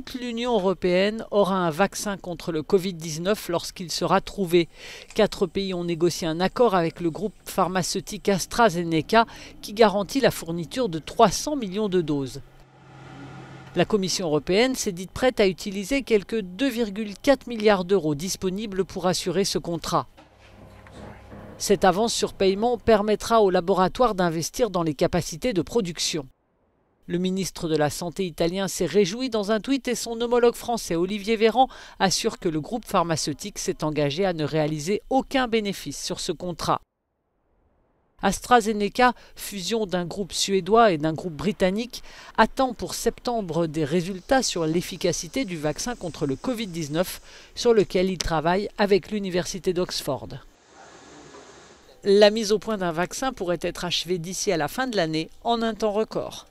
toute l'Union européenne aura un vaccin contre le Covid-19 lorsqu'il sera trouvé. Quatre pays ont négocié un accord avec le groupe pharmaceutique AstraZeneca qui garantit la fourniture de 300 millions de doses. La Commission européenne s'est dite prête à utiliser quelques 2,4 milliards d'euros disponibles pour assurer ce contrat. Cette avance sur paiement permettra aux laboratoires d'investir dans les capacités de production. Le ministre de la Santé italien s'est réjoui dans un tweet et son homologue français Olivier Véran assure que le groupe pharmaceutique s'est engagé à ne réaliser aucun bénéfice sur ce contrat. AstraZeneca, fusion d'un groupe suédois et d'un groupe britannique, attend pour septembre des résultats sur l'efficacité du vaccin contre le Covid-19 sur lequel il travaille avec l'Université d'Oxford. La mise au point d'un vaccin pourrait être achevée d'ici à la fin de l'année en un temps record.